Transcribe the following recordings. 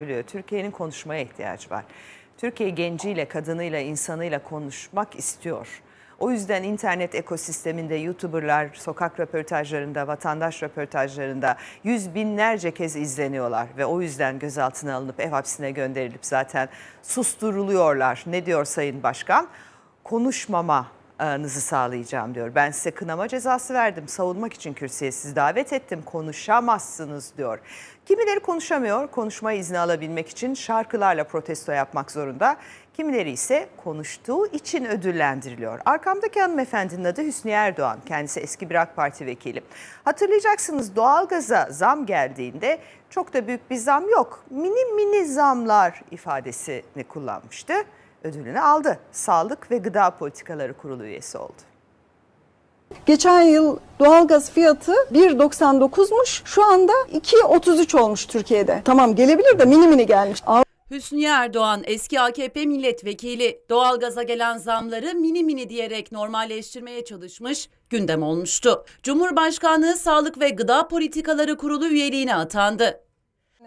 biliyor. Türkiye'nin konuşmaya ihtiyacı var. Türkiye genciyle, kadınıyla, insanıyla konuşmak istiyor. O yüzden internet ekosisteminde YouTuber'lar sokak röportajlarında, vatandaş röportajlarında yüz binlerce kez izleniyorlar ve o yüzden gözaltına alınıp ev hapsine gönderilip zaten susturuluyorlar. Ne diyor Sayın Başkan? Konuşmama anızı sağlayacağım diyor. Ben size kınama cezası verdim. Savunmak için kürsüye sizi davet ettim. Konuşamazsınız diyor. Kimileri konuşamıyor. Konuşma izni alabilmek için şarkılarla protesto yapmak zorunda. Kimileri ise konuştuğu için ödüllendiriliyor. Arkamdaki hanımefendinin adı Hüsnü Erdoğan. Kendisi eski bir AK Parti vekili. Hatırlayacaksınız doğalgaza zam geldiğinde çok da büyük bir zam yok. Mini mini zamlar ifadesini kullanmıştı ödülünü aldı. Sağlık ve Gıda Politikaları Kurulu üyesi oldu. Geçen yıl doğalgaz fiyatı 1.99'muş. Şu anda 2.33 olmuş Türkiye'de. Tamam gelebilir de mini mini gelmiş. Hüsnü Erdoğan eski AKP milletvekili doğalgaza gelen zamları mini mini diyerek normalleştirmeye çalışmış gündem olmuştu. Cumhurbaşkanlığı Sağlık ve Gıda Politikaları Kurulu üyeliğine atandı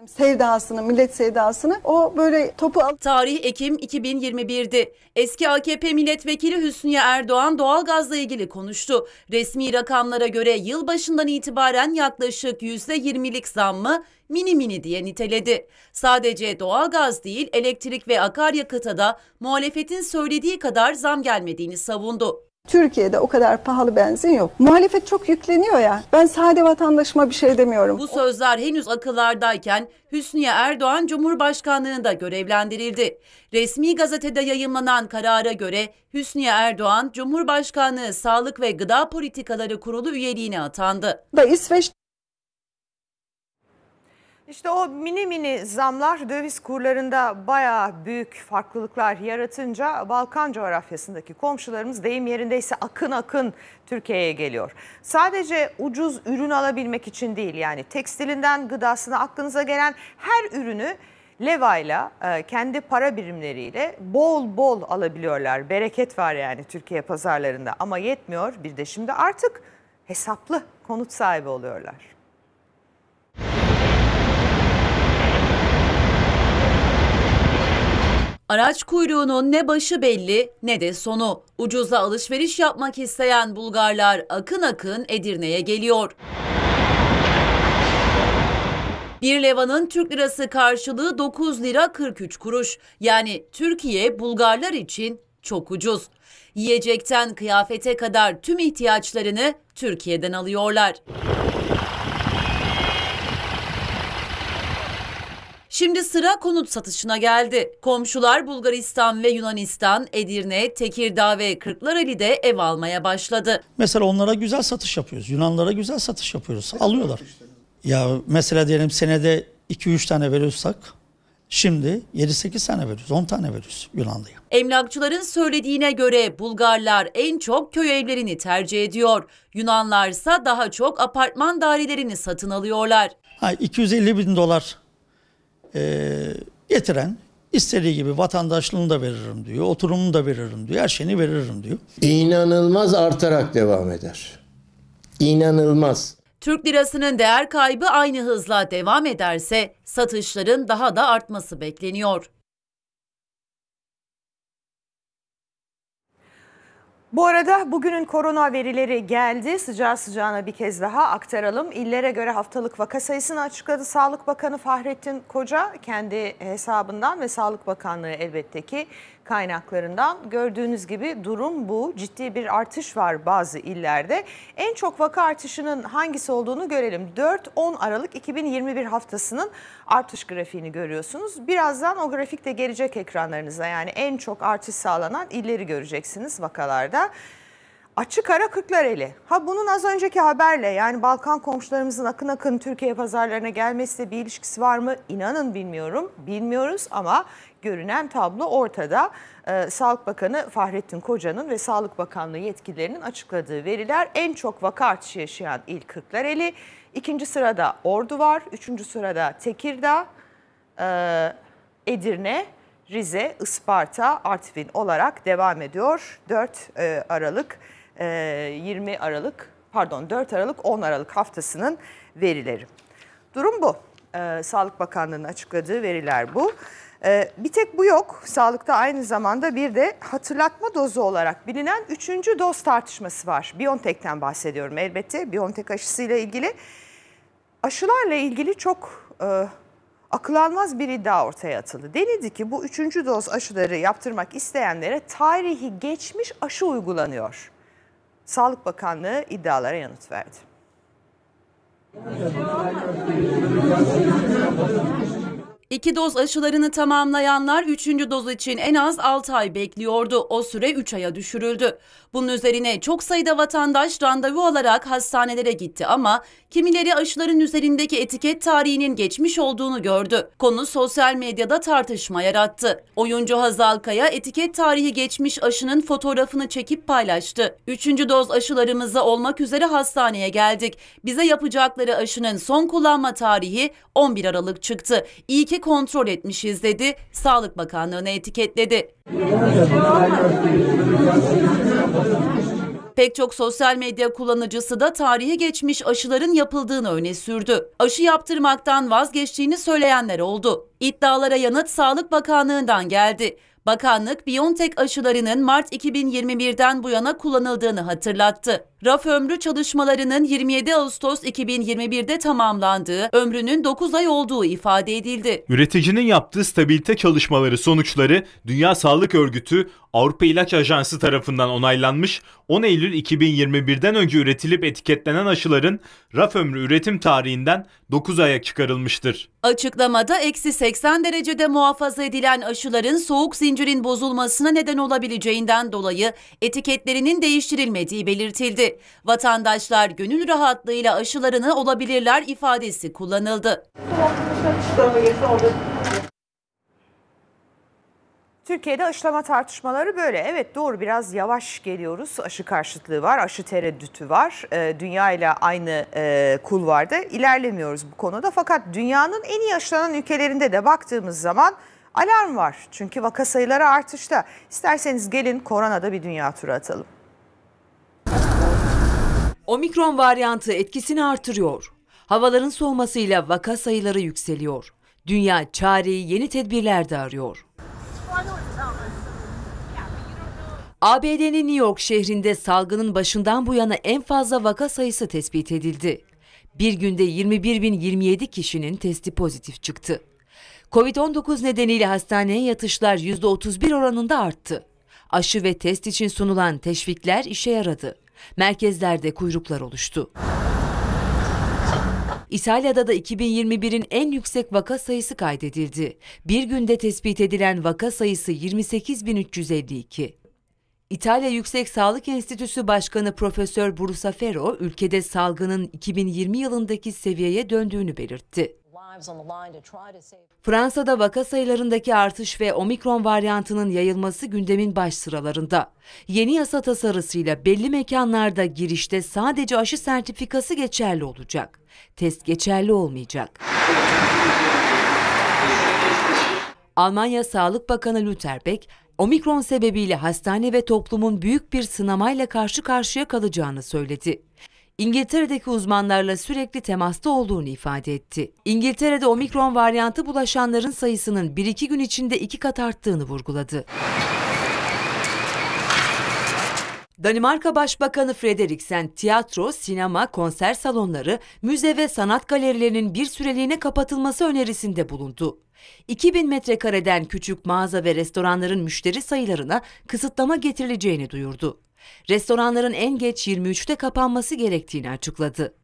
sevdasını, millet sevdasını o böyle topu al. Tarih Ekim 2021'di. Eski AKP milletvekili Hüsnü Erdoğan doğalgazla ilgili konuştu. Resmi rakamlara göre yıl başından itibaren yaklaşık %20'lik mı? mini mini diye niteledi. Sadece doğalgaz değil elektrik ve akaryakıta da muhalefetin söylediği kadar zam gelmediğini savundu. Türkiye'de o kadar pahalı benzin yok. Muhalefet çok yükleniyor ya. Ben sade vatandaşıma bir şey demiyorum. Bu sözler henüz akıllardayken Hüsniye Erdoğan Cumhurbaşkanlığında görevlendirildi. Resmi gazetede yayımlanan karara göre Hüsniye Erdoğan Cumhurbaşkanlığı Sağlık ve Gıda Politikaları Kurulu üyeliğine atandı. Da İsveç işte o mini mini zamlar döviz kurlarında baya büyük farklılıklar yaratınca Balkan coğrafyasındaki komşularımız deyim yerindeyse akın akın Türkiye'ye geliyor. Sadece ucuz ürün alabilmek için değil yani tekstilinden gıdasına aklınıza gelen her ürünü levayla e, kendi para birimleriyle bol bol alabiliyorlar. Bereket var yani Türkiye pazarlarında ama yetmiyor bir de şimdi artık hesaplı konut sahibi oluyorlar. Araç kuyruğunun ne başı belli ne de sonu. Ucuza alışveriş yapmak isteyen Bulgarlar akın akın Edirne'ye geliyor. Bir levanın Türk lirası karşılığı 9 lira 43 kuruş. Yani Türkiye Bulgarlar için çok ucuz. Yiyecekten kıyafete kadar tüm ihtiyaçlarını Türkiye'den alıyorlar. Şimdi sıra konut satışına geldi. Komşular Bulgaristan ve Yunanistan, Edirne, Tekirdağ ve Kırklareli'de ev almaya başladı. Mesela onlara güzel satış yapıyoruz. Yunanlara güzel satış yapıyoruz. Alıyorlar. Ya mesela diyelim senede 2-3 tane veriyorsak Şimdi 7-8 tane veriyoruz, 10 tane veriyoruz Yunanlı'ya. Emlakçıların söylediğine göre Bulgarlar en çok köy evlerini tercih ediyor. Yunanlarsa daha çok apartman dairelerini satın alıyorlar. Ha, 250 bin dolar e, getiren istediği gibi vatandaşlığını da veririm diyor, oturumunu da veririm diyor, her şeyini veririm diyor. İnanılmaz artarak devam eder. İnanılmaz. Türk lirasının değer kaybı aynı hızla devam ederse satışların daha da artması bekleniyor. Bu arada bugünün korona verileri geldi. Sıcağı sıcağına bir kez daha aktaralım. İllere göre haftalık vaka sayısını açıkladı Sağlık Bakanı Fahrettin Koca kendi hesabından ve Sağlık Bakanlığı elbette ki kaynaklarından. Gördüğünüz gibi durum bu. Ciddi bir artış var bazı illerde. En çok vaka artışının hangisi olduğunu görelim. 4-10 Aralık 2021 haftasının artış grafiğini görüyorsunuz. Birazdan o grafik de gelecek ekranlarınıza. Yani en çok artış sağlanan illeri göreceksiniz vakalarda. Açık ara Kırklareli. Ha bunun az önceki haberle yani Balkan komşularımızın akın akın Türkiye pazarlarına gelmesiyle bir ilişkisi var mı? İnanın bilmiyorum. Bilmiyoruz ama görünen tablo ortada. Ee, Sağlık Bakanı Fahrettin Koca'nın ve Sağlık Bakanlığı yetkililerinin açıkladığı veriler en çok vaka artışı yaşayan il Kırklareli. İkinci sırada Ordu var. Üçüncü sırada Tekirdağ, e, Edirne, Rize, Isparta, Artvin olarak devam ediyor. 4 e, Aralık 20 ee, Aralık pardon 4 Aralık 10 Aralık haftasının verileri. Durum bu. Ee, Sağlık Bakanlığı'nın açıkladığı veriler bu. Ee, bir tek bu yok. Sağlıkta aynı zamanda bir de hatırlatma dozu olarak bilinen üçüncü doz tartışması var. Biontech'ten bahsediyorum elbette. Biontech aşısıyla ilgili. Aşılarla ilgili çok e, akıl almaz bir iddia ortaya atıldı. Denildi ki bu üçüncü doz aşıları yaptırmak isteyenlere tarihi geçmiş aşı uygulanıyor. Sağlık Bakanlığı iddialara yanıt verdi. İki doz aşılarını tamamlayanlar üçüncü doz için en az 6 ay bekliyordu. O süre 3 aya düşürüldü. Bunun üzerine çok sayıda vatandaş randevu alarak hastanelere gitti ama Kimileri aşıların üzerindeki etiket tarihinin geçmiş olduğunu gördü. Konu sosyal medyada tartışma yarattı. Oyuncu Hazal Kaya etiket tarihi geçmiş aşının fotoğrafını çekip paylaştı. Üçüncü doz aşılarımızda olmak üzere hastaneye geldik. Bize yapacakları aşının son kullanma tarihi 11 Aralık çıktı. İyi ki kontrol etmişiz dedi. Sağlık Bakanlığı'na etiketledi. Pek çok sosyal medya kullanıcısı da tarihi geçmiş aşıların yapıldığını öne sürdü. Aşı yaptırmaktan vazgeçtiğini söyleyenler oldu. İddialara yanıt Sağlık Bakanlığı'ndan geldi. Bakanlık BioNTech aşılarının Mart 2021'den bu yana kullanıldığını hatırlattı. Raf ömrü çalışmalarının 27 Ağustos 2021'de tamamlandığı, ömrünün 9 ay olduğu ifade edildi. Üreticinin yaptığı stabilite çalışmaları sonuçları Dünya Sağlık Örgütü Avrupa İlaç Ajansı tarafından onaylanmış, 10 Eylül 2021'den önce üretilip etiketlenen aşıların raf ömrü üretim tarihinden 9 aya çıkarılmıştır. Açıklamada eksi 80 derecede muhafaza edilen aşıların soğuk zincirin bozulmasına neden olabileceğinden dolayı etiketlerinin değiştirilmediği belirtildi. Vatandaşlar gönül rahatlığıyla aşılarını olabilirler ifadesi kullanıldı. Türkiye'de aşılama tartışmaları böyle. Evet doğru biraz yavaş geliyoruz. Aşı karşıtlığı var, aşı tereddütü var. E, dünya ile aynı e, kulvarda ilerlemiyoruz bu konuda. Fakat dünyanın en iyi aşılanan ülkelerinde de baktığımız zaman alarm var. Çünkü vaka sayıları artışta. İsterseniz gelin koronada bir dünya turu atalım. Omikron varyantı etkisini artırıyor. Havaların soğumasıyla vaka sayıları yükseliyor. Dünya çareyi yeni tedbirlerde arıyor. ABD'nin New York şehrinde salgının başından bu yana en fazla vaka sayısı tespit edildi. Bir günde 21.027 kişinin testi pozitif çıktı. Covid-19 nedeniyle hastaneye yatışlar %31 oranında arttı. Aşı ve test için sunulan teşvikler işe yaradı. Merkezlerde kuyruklar oluştu. İtalya'da da 2021'in en yüksek vaka sayısı kaydedildi. Bir günde tespit edilen vaka sayısı 28.352. İtalya Yüksek Sağlık Enstitüsü Başkanı Profesör Brusafero ülkede salgının 2020 yılındaki seviyeye döndüğünü belirtti. Fransa'da vaka sayılarındaki artış ve omikron varyantının yayılması gündemin baş sıralarında. Yeni yasa tasarısıyla belli mekanlarda girişte sadece aşı sertifikası geçerli olacak. Test geçerli olmayacak. Almanya Sağlık Bakanı Lutherbeck, Beck, omikron sebebiyle hastane ve toplumun büyük bir sınamayla karşı karşıya kalacağını söyledi. İngiltere'deki uzmanlarla sürekli temasta olduğunu ifade etti. İngiltere'de omikron varyantı bulaşanların sayısının 1-2 gün içinde iki kat arttığını vurguladı. Danimarka Başbakanı Frederiksen tiyatro, sinema, konser salonları, müze ve sanat galerilerinin bir süreliğine kapatılması önerisinde bulundu. 2000 metrekareden küçük mağaza ve restoranların müşteri sayılarına kısıtlama getirileceğini duyurdu restoranların en geç 23'te kapanması gerektiğini açıkladı.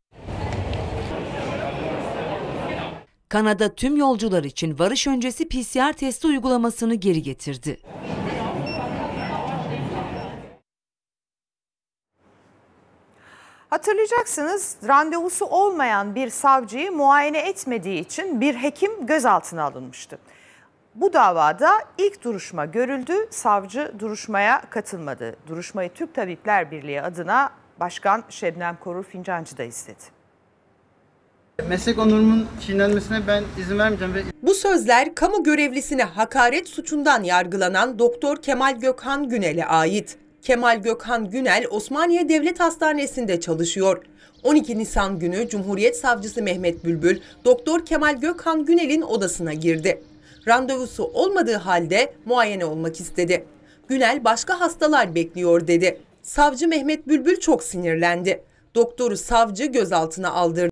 Kanada tüm yolcular için varış öncesi PCR testi uygulamasını geri getirdi. Hatırlayacaksınız randevusu olmayan bir savcıyı muayene etmediği için bir hekim gözaltına alınmıştı. Bu davada ilk duruşma görüldü, savcı duruşmaya katılmadı. Duruşmayı Türk Tabipler Birliği adına Başkan Şebnem Korur Fincancı da istedi. Meslek onurumun çiğnenmesine ben izin vermeyeceğim Bu sözler kamu görevlisine hakaret suçundan yargılanan Doktor Kemal Gökhan Günel'e ait. Kemal Gökhan Günel Osmaniye Devlet Hastanesi'nde çalışıyor. 12 Nisan günü Cumhuriyet Savcısı Mehmet Bülbül, Doktor Kemal Gökhan Günel'in odasına girdi randevusu olmadığı halde muayene olmak istedi. Günel başka hastalar bekliyor dedi. Savcı Mehmet Bülbül çok sinirlendi. Doktoru savcı gözaltına aldırdı.